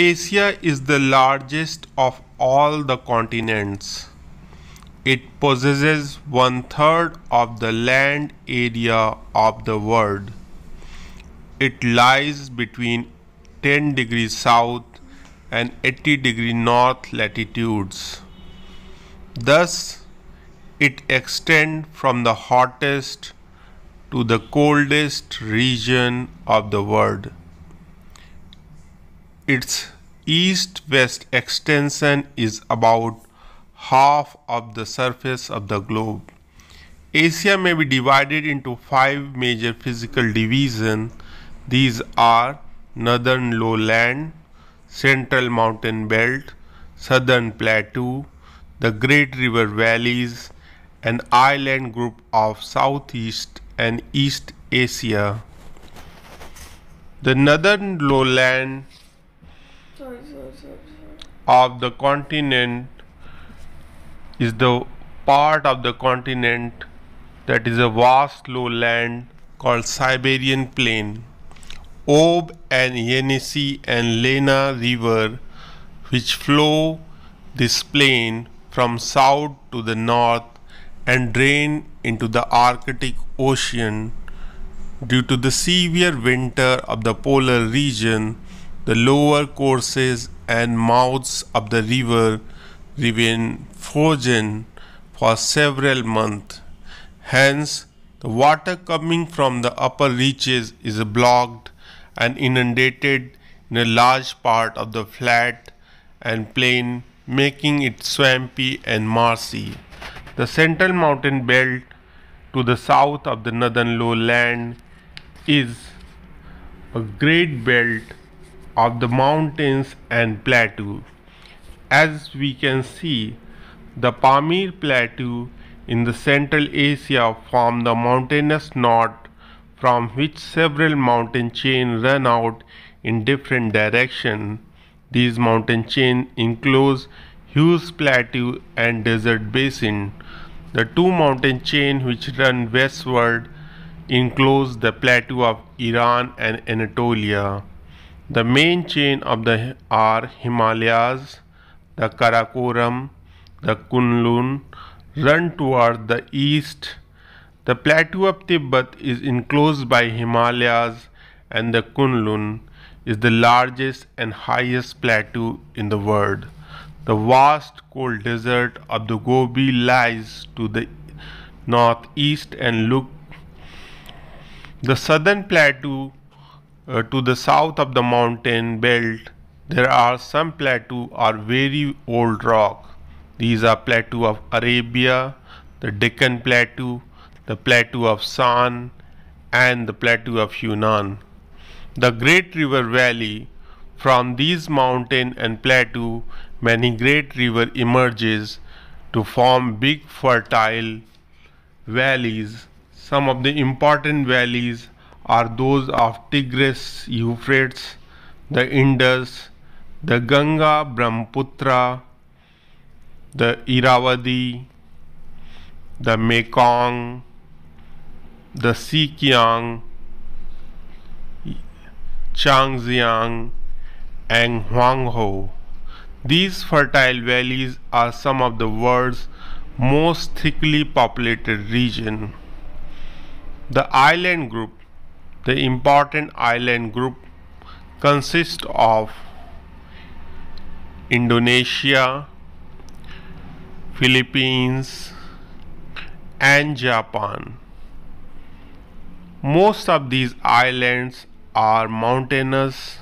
Asia is the largest of all the continents. It possesses one third of the land area of the world. It lies between 10 degrees south and 80 degrees north latitudes. Thus, it extends from the hottest to the coldest region of the world. Its east-west extension is about half of the surface of the globe. Asia may be divided into five major physical divisions. These are northern lowland, central mountain belt, southern plateau, the great river valleys, an island group of Southeast and East Asia. The northern lowland of the continent is the part of the continent that is a vast lowland called Siberian Plain. Ob and Yenisei and Lena river which flow this plain from south to the north and drain into the Arctic Ocean due to the severe winter of the polar region the lower courses and mouths of the river remain frozen for several months. Hence, the water coming from the upper reaches is blocked and inundated in a large part of the flat and plain, making it swampy and marshy. The central mountain belt to the south of the northern lowland is a great belt of the mountains and plateau. As we can see, the Pamir Plateau in the Central Asia form the mountainous north from which several mountain chains run out in different directions. These mountain chains enclose huge plateau and desert basin. The two mountain chains which run westward enclose the plateau of Iran and Anatolia. The main chain of the are Himalayas, the Karakoram, the Kunlun run toward the east. The plateau of Tibet is enclosed by Himalayas and the Kunlun is the largest and highest plateau in the world. The vast cold desert of the Gobi lies to the northeast and look the southern plateau uh, to the south of the mountain belt, there are some plateau or very old rock. These are plateau of Arabia, the Deccan plateau, the plateau of San, and the plateau of Yunnan. The great river valley from these mountain and plateau many great river emerges to form big fertile valleys. Some of the important valleys are those of Tigris, Euphrates, the Indus, the Ganga, Brahmaputra, the Irrawaddy, the Mekong, the Sikiang, Changxiang, and Huangho. These fertile valleys are some of the world's most thickly populated region. The island group the important island group consists of Indonesia, Philippines, and Japan. Most of these islands are mountainous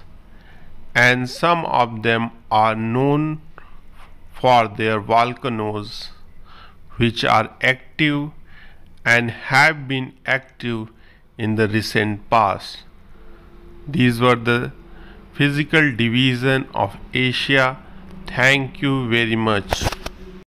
and some of them are known for their volcanoes which are active and have been active in the recent past. These were the physical division of Asia. Thank you very much.